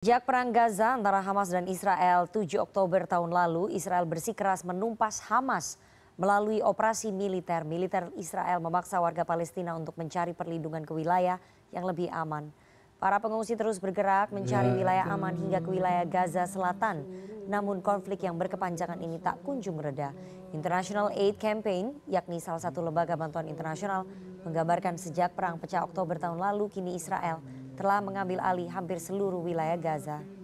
Sejak perang Gaza antara Hamas dan Israel 7 Oktober tahun lalu, Israel bersikeras menumpas Hamas melalui operasi militer. Militer Israel memaksa warga Palestina untuk mencari perlindungan ke wilayah yang lebih aman. Para pengungsi terus bergerak mencari ya. wilayah aman hingga ke wilayah Gaza Selatan. Namun konflik yang berkepanjangan ini tak kunjung reda. International Aid Campaign, yakni salah satu lembaga bantuan internasional, menggambarkan sejak perang pecah Oktober tahun lalu, kini Israel telah mengambil alih hampir seluruh wilayah Gaza.